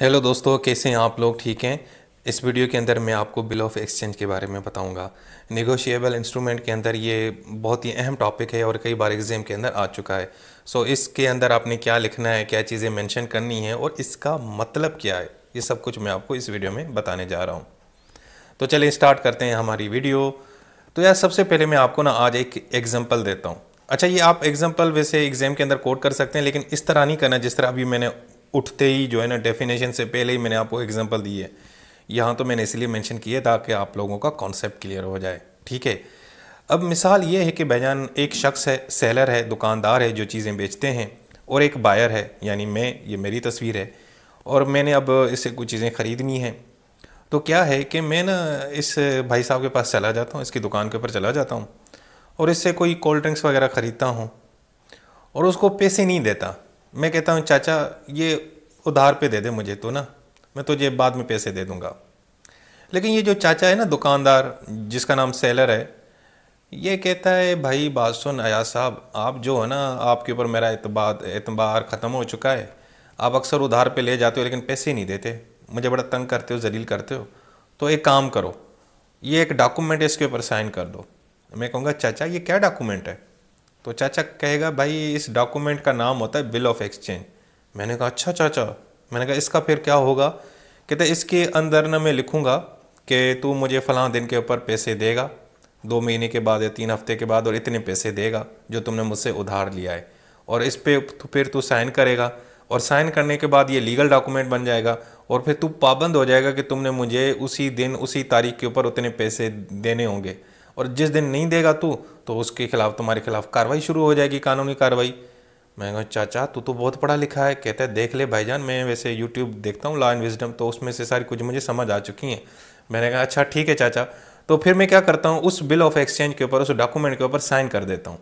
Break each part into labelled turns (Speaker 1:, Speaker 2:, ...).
Speaker 1: hello दोस्तों कैसे हैं आप लोग ठीक हैं इस वीडियो के अंदर मैं आपको बिल ऑफ एक्सचेंज के बारे में बताऊंगा निगोशिएबल इंस्ट्रूमेंट के अंदर ये बहुत ही अहम टॉपिक है और कई बार एग्ज़ाम के अंदर आ चुका है सो so, इसके अंदर आपने क्या लिखना है क्या चीज़ें मेंशन करनी है और इसका मतलब क्या है ये सब कुछ मैं आपको इस वीडियो में बताने जा रहा हूँ तो चलिए स्टार्ट करते हैं हमारी वीडियो तो यार सबसे पहले मैं आपको ना आज एक एग्जाम्पल देता हूँ अच्छा ये आप एग्जाम्पल वैसे एग्ज़ाम के अंदर कोट कर सकते हैं लेकिन इस तरह नहीं करना जिस तरह अभी मैंने उठते ही जो है ना डेफिनेशन से पहले ही मैंने आपको एग्ज़ाम्पल दी है यहाँ तो मैंने इसलिए मैंशन किया ताकि आप लोगों का कॉन्सेप्ट क्लियर हो जाए ठीक है अब मिसाल ये है कि भाईजान एक शख्स है सेलर है दुकानदार है जो चीज़ें बेचते हैं और एक बायर है यानी मैं ये मेरी तस्वीर है और मैंने अब इससे कुछ चीज़ें ख़रीदनी हैं तो क्या है कि मैं ना इस भाई साहब के पास चला जाता हूँ इसकी दुकान के ऊपर चला जाता हूँ और इससे कोई कोल्ड ड्रिंक्स वगैरह ख़रीदता हूँ और उसको पैसे नहीं देता मैं कहता हूँ चाचा ये उधार पे दे दे मुझे तो ना मैं तुझे बाद में पैसे दे दूँगा लेकिन ये जो चाचा है ना दुकानदार जिसका नाम सेलर है ये कहता है भाई बात सुन अयाज साहब आप जो है ना आपके ऊपर मेरा एतबाद एतबार ख़त्म हो चुका है आप अक्सर उधार पे ले जाते हो लेकिन पैसे नहीं देते मुझे बड़ा तंग करते हो जलील करते हो तो एक काम करो ये एक डॉक्यूमेंट इसके ऊपर साइन कर दो मैं कहूँगा चाचा ये क्या डॉक्यूमेंट है तो चाचा कहेगा भाई इस डॉक्यूमेंट का नाम होता है बिल ऑफ एक्सचेंज मैंने कहा अच्छा चाचा मैंने कहा इसका फिर क्या होगा कहते इसके अंदर ना मैं लिखूँगा कि तू मुझे फ़लाँ दिन के ऊपर पैसे देगा दो महीने के बाद या तीन हफ्ते के बाद और इतने पैसे देगा जो तुमने मुझसे उधार लिया है और इस पर फिर तू साइन करेगा और साइन करने के बाद ये लीगल डॉक्यूमेंट बन जाएगा और फिर तू पाबंद हो जाएगा कि तुमने मुझे उसी दिन उसी तारीख के ऊपर उतने पैसे देने होंगे और जिस दिन नहीं देगा तू तो उसके खिलाफ तुम्हारे खिलाफ कार्रवाई शुरू हो जाएगी कानूनी कार्रवाई मैं कहूँ चाचा तू तो बहुत पढ़ा लिखा है कहता है देख ले भाईजान मैं वैसे यूट्यूब देखता हूँ लॉ एंड विजडम तो उसमें से सारी कुछ मुझे समझ आ चुकी हैं मैंने कहा अच्छा ठीक है चाचा तो फिर मैं क्या करता हूँ उस बिल ऑफ एक्सचेंज के ऊपर उस डॉक्यूमेंट के ऊपर साइन कर देता हूँ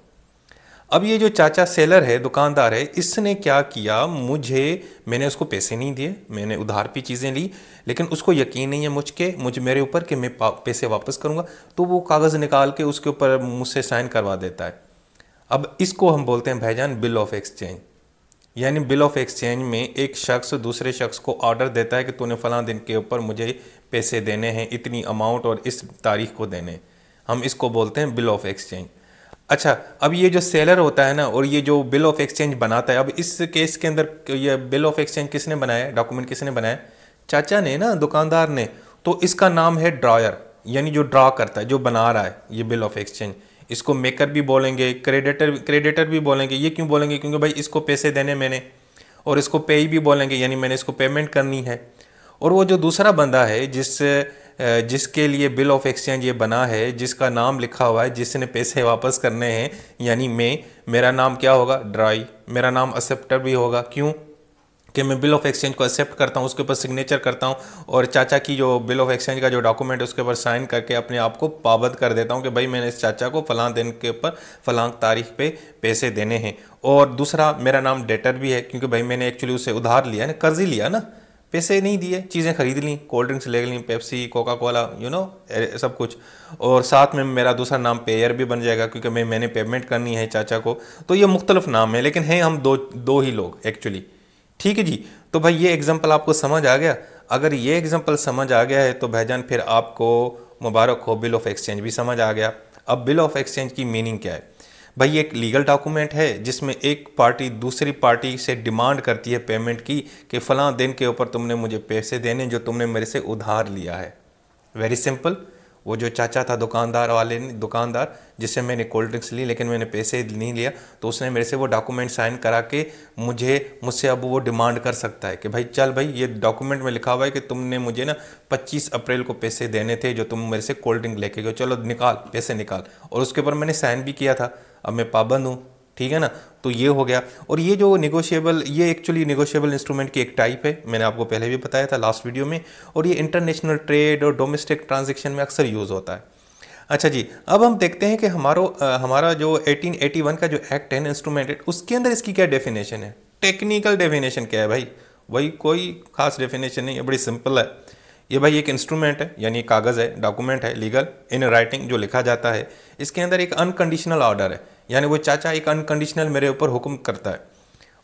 Speaker 1: अब ये जो चाचा सेलर है दुकानदार है इसने क्या किया मुझे मैंने उसको पैसे नहीं दिए मैंने उधार पे चीज़ें ली लेकिन उसको यकीन नहीं है मुझ के मुझ मेरे ऊपर कि मैं पैसे वापस करूँगा तो वो कागज़ निकाल के उसके ऊपर मुझसे साइन करवा देता है अब इसको हम बोलते हैं भाईजान बिल ऑफ एक्सचेंज यानी बिल ऑफ एक्सचेंज में एक शख्स दूसरे शख्स को ऑर्डर देता है कि तूने फ़ला दिन के ऊपर मुझे पैसे देने हैं इतनी अमाउंट और इस तारीख को देने हम इसको बोलते हैं बिल ऑफ एक्सचेंज अच्छा अब ये जो सेलर होता है ना और ये जो बिल ऑफ एक्सचेंज बनाता है अब इस केस के अंदर ये बिल ऑफ एक्सचेंज किसने बनाया डॉक्यूमेंट किसने बनाया चाचा ने ना दुकानदार ने तो इसका नाम है ड्रायर यानी जो ड्रा करता है जो बना रहा है ये बिल ऑफ एक्सचेंज इसको मेकर भी बोलेंगे क्रेडिटर क्रेडिटर भी बोलेंगे ये क्यों बोलेंगे क्योंकि भाई इसको पैसे देने मैंने और इसको पे भी बोलेंगे यानी मैंने इसको पेमेंट करनी है और वो जो दूसरा बंदा है जिस जिसके लिए बिल ऑफ एक्सचेंज ये बना है जिसका नाम लिखा हुआ है जिसने पैसे वापस करने हैं यानी मैं मेरा नाम क्या होगा ड्राई मेरा नाम एक्सेप्टर भी होगा क्यों कि मैं बिल ऑफ एक्सचेंज को एक्सेप्ट करता हूँ उसके ऊपर सिग्नेचर करता हूँ और चाचा की जो बिल ऑफ एक्सचेंज का जो डॉक्यूमेंट है उसके ऊपर साइन करके अपने आप को पाबंद कर देता हूँ कि भाई मैंने इस चाचा को फलां दिन के ऊपर फलां तारीख पे पैसे देने हैं और दूसरा मेरा नाम डेटर भी है क्योंकि भाई मैंने एक्चुअली उसे उधार लिया ना कर्ज ही लिया ना पैसे नहीं दिए चीज़ें खरीद ली कोल्ड ड्रिंक्स ले ली Pepsi Coca Cola you know सब कुछ और साथ में मेरा दूसरा नाम पेयर भी बन जाएगा क्योंकि मैं मैंने पेमेंट करनी है चाचा को तो ये मुख्तलिफ नाम है लेकिन हैं हम दो दो ही लोग एक्चुअली ठीक है जी तो भाई ये एग्ज़ाम्पल आपको समझ आ गया अगर ये एग्ज़ाम्पल समझ आ गया है तो भाईजान फिर आपको मुबारक हो बिल ऑफ एक्सचेंज भी समझ आ गया अब बिल ऑफ एक्सचेंज की मीनिंग क्या है भाई एक लीगल डॉक्यूमेंट है जिसमें एक पार्टी दूसरी पार्टी से डिमांड करती है पेमेंट की कि फ़लाँ दिन के ऊपर तुमने मुझे पैसे देने जो तुमने मेरे से उधार लिया है वेरी सिंपल वो जो चाचा था दुकानदार वाले ने दुकानदार जिससे मैंने कोल्ड ड्रिंक्स ली लेकिन मैंने पैसे नहीं लिया तो उसने मेरे से वो डॉक्यूमेंट साइन करा के मुझे मुझसे अब वो डिमांड कर सकता है कि भाई चल भाई ये डॉक्यूमेंट में लिखा हुआ है कि तुमने मुझे ना 25 अप्रैल को पैसे देने थे जो तुम मेरे से कोल्ड ड्रिंक लेके गए चलो निकाल पैसे निकाल और उसके ऊपर मैंने साइन भी किया था अब मैं पाबंद हूँ ठीक है ना तो ये हो गया और ये जो निगोशियेबल ये एक्चुअली निगोशियेबल इंस्ट्रूमेंट की एक टाइप है मैंने आपको पहले भी बताया था लास्ट वीडियो में और ये इंटरनेशनल ट्रेड और डोमेस्टिक ट्रांजेक्शन में अक्सर यूज़ होता है अच्छा जी अब हम देखते हैं कि हमारा हमारा जो 1881 का जो एक्ट है इंस्ट्रूमेंट उसके अंदर इसकी क्या डेफिनेशन है टेक्निकल डेफिनेशन क्या है भाई वही कोई खास डेफिनेशन नहीं है बड़ी सिंपल है ये भाई एक इंस्ट्रूमेंट है यानी कागज़ है डॉक्यूमेंट है लीगल इन राइटिंग जो लिखा जाता है इसके अंदर एक अनकंडीशनल ऑर्डर है यानी वो चाचा एक अनकंडीशनल मेरे ऊपर हुक्म करता है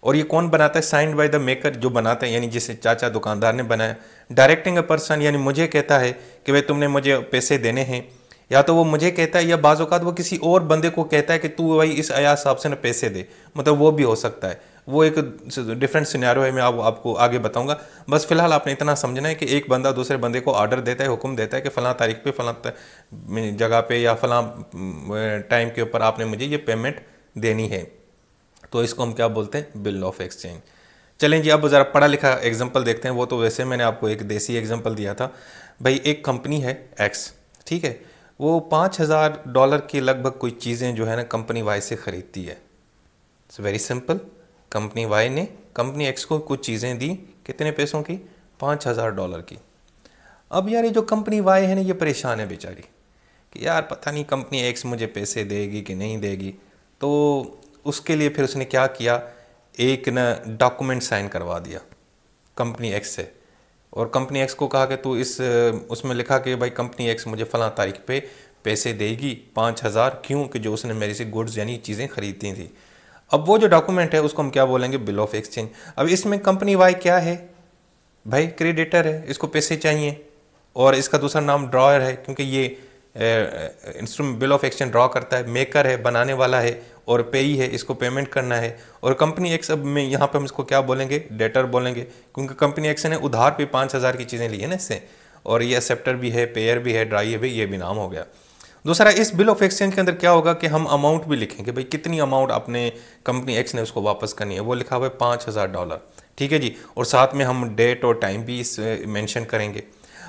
Speaker 1: और ये कौन बनाता है साइंड बाय द मेकर जो बनाता है यानी जिसे चाचा दुकानदार ने बनाया डायरेक्टिंग अ पर्सन यानी मुझे कहता है कि भाई तुमने मुझे पैसे देने हैं या तो वो मुझे कहता है या बाज़ात वो किसी और बंदे को कहता है कि तू भाई इस अयाज साहब से ना पैसे दे मतलब वो भी हो सकता है वो एक डिफरेंट सिनेरियो है मैं आप, आपको आगे बताऊंगा बस फिलहाल आपने इतना समझना है कि एक बंदा दूसरे बंदे को ऑर्डर देता है हुक्म देता है कि फ़लाँ तारीख पे फ़लाँ जगह पे या फ़लाँ टाइम के ऊपर आपने मुझे ये पेमेंट देनी है तो इसको हम क्या बोलते हैं बिल ऑफ एक्सचेंज चलें जी अब ज़रा पढ़ा लिखा एग्जाम्पल देखते हैं वो तो वैसे मैंने आपको एक देसी एग्जाम्पल दिया था भाई एक कंपनी है एक्स ठीक है वो पाँच हज़ार डॉलर की लगभग कोई चीज़ें जो है ना कंपनी वाइज से ख़रीदती है it's very simple company Y ने कंपनी एक्स को कुछ चीज़ें दी कितने पैसों की पाँच हज़ार डॉलर की अब यार ये जो कंपनी वाई है ना ये परेशान है बेचारी कि यार पता नहीं कंपनी एक्स मुझे पैसे देगी कि नहीं देगी तो उसके लिए फिर उसने क्या किया एक न डॉक्यूमेंट साइन करवा दिया कंपनी एक्स से और कंपनी एक्स को कहा कि तू इस उसमें लिखा कि भाई कंपनी एक्स मुझे फ़ला तारीख पे पैसे देगी पाँच हज़ार क्यों कि जो उसने मेरे से गुड्स यानी चीज़ें खरीदी थी अब वो जो डॉक्यूमेंट है उसको हम क्या बोलेंगे बिल ऑफ एक्सचेंज अब इसमें कंपनी वाई क्या है भाई क्रेडिटर है इसको पैसे चाहिए और इसका दूसरा नाम ड्रॉयर है क्योंकि ये instrument bill of exchange draw करता है मेकर है बनाने वाला है और पेई है इसको पेमेंट करना है और कंपनी एक्स अब में यहाँ पर हम इसको क्या बोलेंगे डेटर बोलेंगे क्योंकि कंपनी एक्स ने उधार पे पाँच हज़ार की चीज़ें ली है ना इससे और ये एक्सेप्टर भी है पेयर भी है ड्राई है भी ये भी नाम हो गया दूसरा इस बिल ऑफ एक्सचेंज के अंदर क्या होगा कि हम अमाउंट भी लिखेंगे भाई कितनी अमाउंट अपने कंपनी एक्स ने उसको वापस करनी है वो लिखा हुआ है पाँच हज़ार डॉलर ठीक है जी और साथ में हम डेट और टाइम भी इस मेंशन eh, करेंगे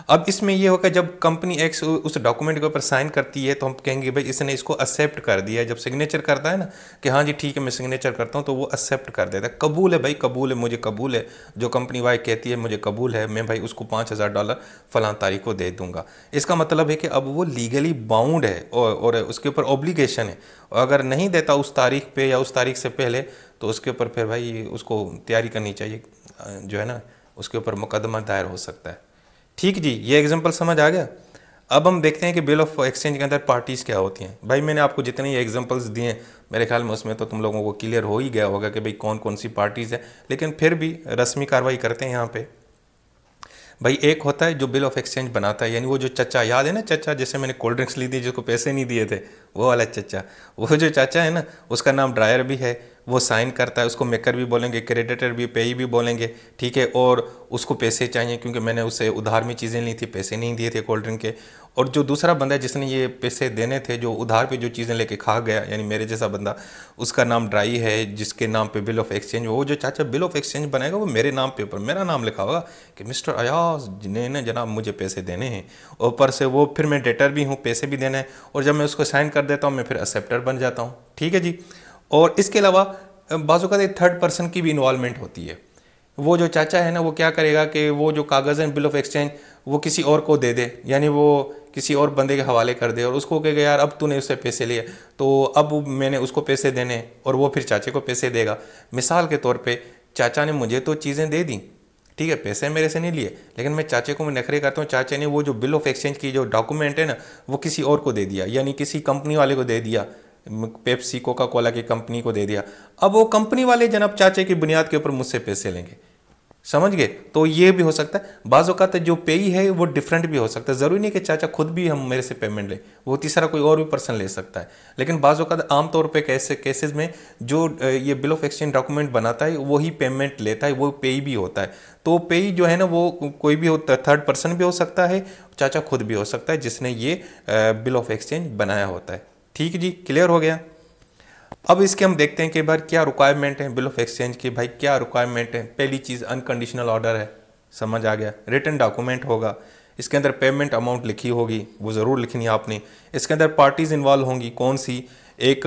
Speaker 1: अब इसमें यह होगा जब कंपनी एक्स उस डॉक्यूमेंट के ऊपर साइन करती है तो हम कहेंगे भाई इसने इसको एक्सेप्ट कर दिया जब सिग्नेचर करता है ना कि हाँ जी ठीक है मैं सिग्नेचर करता हूँ तो वो एक्सेप्ट कर देता है कबूल है भाई कबूल है मुझे कबूल है जो कंपनी वाई कहती है मुझे कबूल है मैं भाई उसको पाँच हज़ार डॉलर फलां तारीख को दे दूंगा इसका मतलब है कि अब वो लीगली बाउंड है और, और उसके ऊपर ऑब्लीगेशन है और अगर नहीं देता उस तारीख पर या उस तारीख से पहले तो उसके ऊपर फिर भाई उसको तैयारी करनी चाहिए जो है ना उसके ऊपर मुकदमा दायर हो सकता है ठीक जी ये एग्जाम्पल समझ आ गया अब हम देखते हैं कि बिल ऑफ एक्सचेंज के अंदर पार्टीज़ क्या होती हैं भाई मैंने आपको जितने ये एग्जाम्पल्स दिए हैं मेरे ख्याल में उसमें तो तुम लोगों को क्लियर हो ही गया होगा कि भाई कौन कौन सी पार्टीज़ है लेकिन फिर भी रस्मी कार्रवाई करते हैं यहाँ पे भाई एक होता है जो बिल ऑफ एक्सचेंज बनाता है यानी वो जो चचा याद है ना चचा जैसे मैंने कोल्ड ड्रिंक्स ली थी जिसको पैसे नहीं दिए थे वो वाला चचा वो जो चाचा है ना उसका नाम ड्रायर भी है वो साइन करता है उसको मेकर भी बोलेंगे क्रेडिटर भी पेई भी बोलेंगे ठीक है और उसको पैसे चाहिए क्योंकि मैंने उसे उधार में चीज़ें ली थी पैसे नहीं दिए थे कोल्ड ड्रिंक के और जो दूसरा बंदा है जिसने ये पैसे देने थे जो उधार पे जो चीज़ें लेके खा गया यानी मेरे जैसा बंदा उसका नाम ड्राई है जिसके नाम पे बिल ऑफ एक्सचेंज वो जो चाचा बिल ऑफ एक्सचेंज बनाएगा वो मेरे नाम पे ऊपर मेरा नाम लिखा होगा कि मिस्टर अयाज ने ना जनाब मुझे पैसे देने हैं ऊपर से वो फिर मैं डेटर भी हूँ पैसे भी देने हैं और जब मैं उसको साइन कर देता हूँ मैं फिर एक्सेप्टर बन जाता हूँ ठीक है जी और इसके अलावा बाज़ात एक थर्ड पर्सन की भी इन्वॉलमेंट होती है वो जो चाचा है ना वो क्या करेगा कि वो जो कागज़ हैं बिल ऑफ एक्सचेंज वो किसी और को दे दे यानी वो किसी और बंदे के हवाले कर दे और उसको कहेगा यार अब तूने उससे पैसे लिए तो अब मैंने उसको पैसे देने और वो फिर चाचे को पैसे देगा मिसाल के तौर पे चाचा ने मुझे तो चीज़ें दे दी ठीक है पैसे मेरे से नहीं लिए लेकिन मैं चाचे को मैं नखरे करता हूँ चाचे ने वो जो बिल ऑफ एक्सचेंज की जो डॉक्यूमेंट है ना वो किसी और को दे दिया यानी किसी कंपनी वाले को दे दिया पेप्सी कोका कोला की कंपनी को दे दिया अब वो कंपनी वाले जनाब चाचे की बुनियाद के ऊपर मुझसे पैसे लेंगे समझ गए तो ये भी हो सकता है बाज़ अवत जो ही है वो डिफरेंट भी हो सकता है ज़रूरी नहीं कि चाचा खुद भी हम मेरे से पेमेंट ले वो तीसरा कोई और भी पर्सन ले सकता है लेकिन बाज़ आम आमतौर पर कैसे केसेज में जो ये बिल ऑफ एक्सचेंज डॉक्यूमेंट बनाता है वही पेमेंट लेता है वो पेई भी होता है तो ही जो है ना वो कोई भी होता थर्ड पर्सन भी हो सकता है चाचा खुद भी हो सकता है जिसने ये बिल ऑफ एक्सचेंज बनाया होता है ठीक जी क्लियर हो गया अब इसके हम देखते हैं कि भाई क्या रिक्वायरमेंट है बिल ऑफ एक्सचेंज की भाई क्या रिक्वायरमेंट है पहली चीज़ अनकंडीशनल ऑर्डर है समझ आ गया रिटर्न डॉक्यूमेंट होगा इसके अंदर पेमेंट अमाउंट लिखी होगी वो ज़रूर लिखनी है आपने इसके अंदर पार्टीज़ इन्वॉल्व होंगी कौन सी एक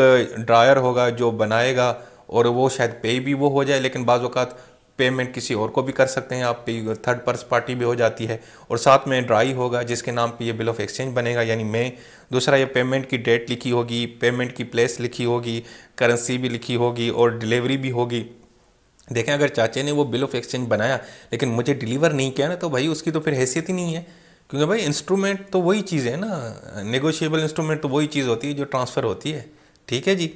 Speaker 1: ड्रायर होगा जो बनाएगा और वो शायद पे भी वो हो जाए लेकिन बाज़ात पेमेंट किसी और को भी कर सकते हैं आप पे थर्ड पर्स पार्टी भी हो जाती है और साथ में ड्राई होगा जिसके नाम पे ये बिल ऑफ एक्सचेंज बनेगा यानी मैं दूसरा ये पेमेंट की डेट लिखी होगी पेमेंट की प्लेस लिखी होगी करेंसी भी लिखी होगी और डिलीवरी भी होगी देखें अगर चाचे ने वो बिल ऑफ एक्सचेंज बनाया लेकिन मुझे डिलीवर नहीं किया ना तो भाई उसकी तो फिर हैसियत ही नहीं है क्योंकि भाई इंस्ट्रूमेंट तो वही चीज़ है ना नेगोशिएबल इंस्ट्रूमेंट तो वही चीज़ होती है जो ट्रांसफ़र होती है ठीक है जी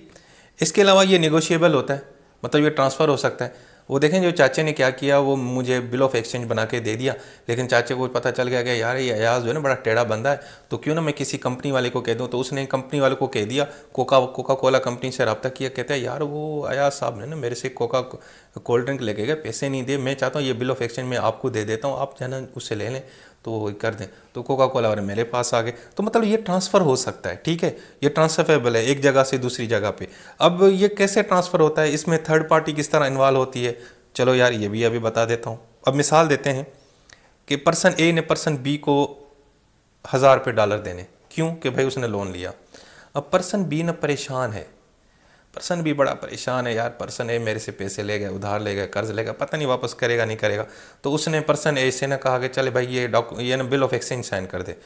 Speaker 1: इसके अलावा ये नेगोशिएबल होता है मतलब ये ट्रांसफ़र हो सकता है वो देखें जो चाचे ने क्या किया वो मुझे बिल ऑफ एक्सचेंज बना के दे दिया लेकिन चाचे को पता चल गया कि यार ये अयाज जो है ना बड़ा टेढ़ा बंदा है तो क्यों ना मैं किसी कंपनी वाले को कह दूँ तो उसने कंपनी वाले को कह दिया कोका कोका कोला कंपनी से रबता किया कहते हैं यार वो अयाज साहब ने ना मेरे से कोका कोल्ड ड्रिंक लेके गए पैसे नहीं दिए मैं चाहता हूँ ये बिल ऑफ एक्सचेंज मैं आपको दे देता हूँ आप जो है ना उससे ले लें तो वो कर दें तो कोका कोला वाले मेरे पास आ गए तो मतलब ये ट्रांसफ़र हो सकता है ठीक है ये ट्रांसफरेबल है एक जगह से दूसरी जगह पे अब ये कैसे ट्रांसफ़र होता है इसमें थर्ड पार्टी किस तरह इन्वॉल्व होती है चलो यार ये भी अभी बता देता हूँ अब मिसाल देते हैं कि पर्सन ए ने पर्सन बी को हज़ार रुपये डॉलर देने क्यों कि भाई उसने लोन लिया अब पर्सन बी ना परेशान है पर्सन भी बड़ा परेशान है यार पर्सन ए मेरे से पैसे ले गए उधार ले गए कर्ज ले गए पता नहीं वापस करेगा नहीं करेगा तो उसने पर्सन ए से ना कहा कि चले भाई ये डॉक ये ना बिल ऑफ एक्सचेंज साइन कर दे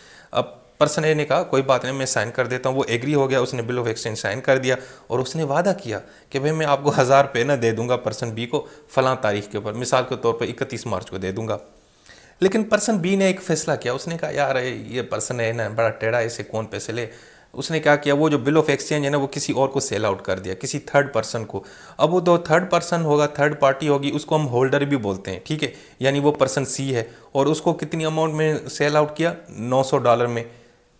Speaker 1: अब पर्सन ए ने कहा कोई बात नहीं मैं साइन कर देता हूँ वो एग्री हो गया उसने बिल ऑफ एक्सचेंज साइन कर दिया और उसने वादा किया कि भाई मैं आपको हज़ार रुपये ना दे दूंगा पर्सन बी को फलां तारीख के ऊपर मिसाल के तौर पर इकतीस मार्च को दे दूंगा लेकिन पर्सन बी ने एक फैसला किया उसने कहा यार ये पर्सन ए ना बड़ा टेढ़ा इसे कौन पैसे ले उसने क्या किया वो जो बिल ऑफ एक्सचेंज है ना वो किसी और को सेल आउट कर दिया किसी थर्ड पर्सन को अब वो दो थर्ड पर्सन होगा थर्ड पार्टी होगी उसको हम होल्डर भी बोलते हैं ठीक है यानी वो पर्सन सी है और उसको कितनी अमाउंट में सेल आउट किया 900 डॉलर में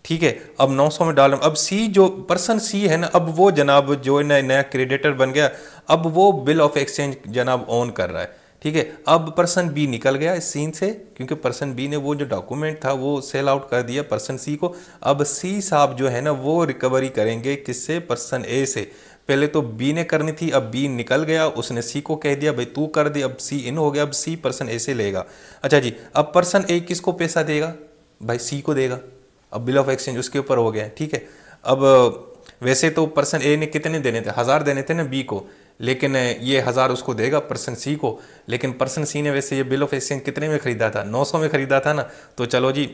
Speaker 1: ठीक है अब 900 में डॉलर अब सी जो पर्सन सी है ना अब वो जनाब जो है नया क्रेडिटर बन गया अब वो बिल ऑफ एक्सचेंज जनाब ऑन कर रहा है ठीक है अब पर्सन बी निकल गया इस सीन से क्योंकि पर्सन बी ने वो जो डॉक्यूमेंट था वो सेल आउट कर दिया पर्सन सी को अब सी साहब जो है ना वो रिकवरी करेंगे किससे पर्सन ए से पहले तो बी ने करनी थी अब बी निकल गया उसने सी को कह दिया भाई तू कर दे अब सी इन हो गया अब सी पर्सन ए से लेगा अच्छा जी अब पर्सन ए किसको पैसा देगा भाई सी को देगा अब बिल ऑफ एक्सचेंज उसके ऊपर हो गया ठीक है अब वैसे तो पर्सन ए ने कितने देने थे हज़ार देने थे ना बी को लेकिन ये हज़ार उसको देगा पर्सन सी को लेकिन पर्सन सी ने वैसे ये बिल ऑफ एक्सचेंज कितने में ख़रीदा था नौ सौ में ख़रीदा था ना तो चलो जी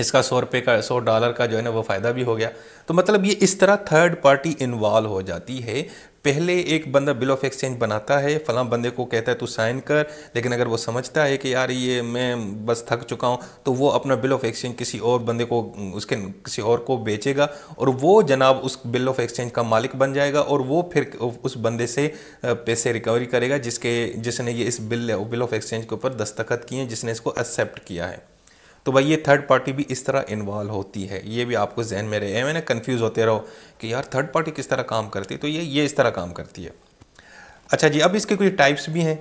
Speaker 1: इसका सौ रुपये का सौ डॉलर का जो है ना वो फ़ायदा भी हो गया तो मतलब ये इस तरह थर्ड पार्टी इन्वॉल्व हो जाती है पहले एक बंदा बिल ऑफ एक्सचेंज बनाता है फलां बंदे को कहता है तू साइन कर लेकिन अगर वो समझता है कि यार ये मैं बस थक चुका हूँ तो वो अपना बिल ऑफ एक्सचेंज किसी और बंदे को उसके किसी और को बेचेगा और वो जनाब उस बिल ऑफ एक्सचेंज का मालिक बन जाएगा और वो फिर उस बंदे से पैसे रिकवरी करेगा जिसके जिसने ये इस बिल बिल ऑफ एक्सचेंज के ऊपर दस्तखत किए हैं जिसने इसको एक्सेप्ट किया है तो भाई ये थर्ड पार्टी भी इस तरह इन्वॉल्व होती है ये भी आपको जहन में रहे मैंने कन्फ्यूज़ होते रहो कि यार थर्ड पार्टी किस तरह काम करती है तो ये ये इस तरह काम करती है अच्छा जी अब इसके कुछ टाइप्स भी हैं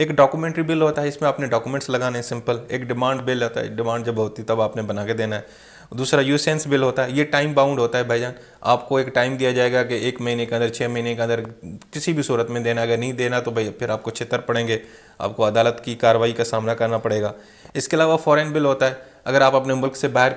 Speaker 1: एक डॉक्यूमेंट्री बिल होता है इसमें आपने डॉक्यूमेंट्स लगाने सिंपल एक डिमांड बिल आता है डिमांड जब होती तब आपने बना के देना है दूसरा यूसेंस बिल होता है ये टाइम बाउंड होता है भाईजान आपको एक टाइम दिया जाएगा कि एक महीने के अंदर छः महीने के अंदर किसी भी सूरत में देना अगर नहीं देना तो भाई फिर आपको छितर पड़ेंगे आपको अदालत की कार्रवाई का सामना करना पड़ेगा इसके अलावा फ़ॉरन बिल होता है अगर आप अपने मुल्क से बाहर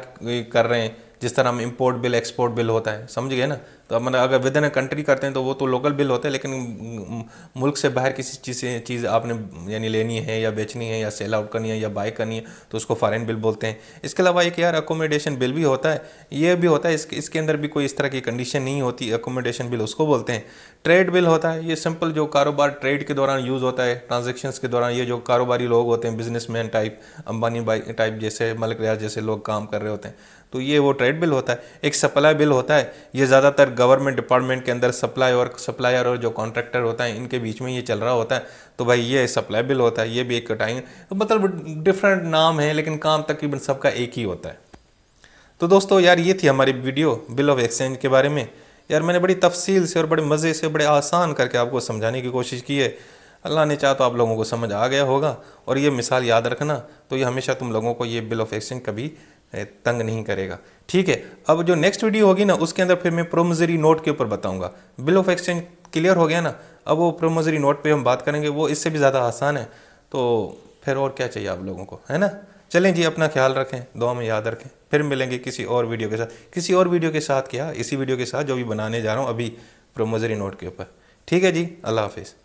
Speaker 1: कर रहे हैं जिस तरह हम इम्पोर्ट बिल एक्सपोर्ट बिल होता है समझ गए ना तो मतलब अगर विद इन कंट्री करते हैं तो वो तो लोकल बिल होते हैं लेकिन मुल्क से बाहर किसी चीज़ से चीज़ आपने यानी लेनी है या बेचनी है या सेल आउट करनी है या बाय करनी है तो उसको फॉरेन बिल बोलते हैं इसके अलावा एक यार अकोमोडेशन बिल भी होता है ये भी होता है इसके इसके अंदर भी कोई इस तरह की कंडीशन नहीं होती अकोमोडेशन बिल उसको बोलते हैं ट्रेड बिल होता है ये सिंपल जो कारोबार ट्रेड के दौरान यूज़ होता है ट्रांजेक्शन के दौरान ये जो कारोबारी लोग होते हैं मैन टाइप अंबानी बाई टाइप जैसे मलिक रियाज जैसे लोग काम कर रहे होते हैं तो ये वो ट्रेड बिल होता है एक सप्लाई बिल होता है ये ज़्यादातर गवर्नमेंट डिपार्टमेंट के अंदर सप्लाई और सप्लायर और जो कॉन्ट्रैक्टर होता है इनके बीच में ये चल रहा होता है तो भाई ये सप्लाई बिल होता है ये भी एक कटाई तो मतलब डिफरेंट नाम है लेकिन काम तकरीबन सबका एक ही होता है तो दोस्तों यार ये थी हमारी वीडियो बिल ऑफ एक्सचेंज के बारे में यार मैंने बड़ी तफसील से और बड़े मज़े से बड़े आसान करके आपको समझाने की कोशिश की है अल्लाह ने चाहा तो आप लोगों को समझ आ गया होगा और ये मिसाल याद रखना तो ये हमेशा तुम लोगों को ये बिल ऑफ एक्सचेंज कभी तंग नहीं करेगा ठीक है अब जो नेक्स्ट वीडियो होगी ना उसके अंदर फिर मैं प्रोमजरी नोट के ऊपर बताऊंगा बिल ऑफ एक्सचेंज क्लियर हो गया ना अब वो प्रोमोजरी नोट पे हम बात करेंगे वो इससे भी ज़्यादा आसान है तो फिर और क्या चाहिए आप लोगों को है ना चलें जी अपना ख्याल रखें दो में याद रखें फिर मिलेंगे किसी और वीडियो के साथ किसी और वीडियो के साथ क्या इसी वीडियो के साथ जो भी बनाने जा रहा हूँ अभी प्रोमोजरी नोट के ऊपर ठीक है जी अल्लाह हाफिज़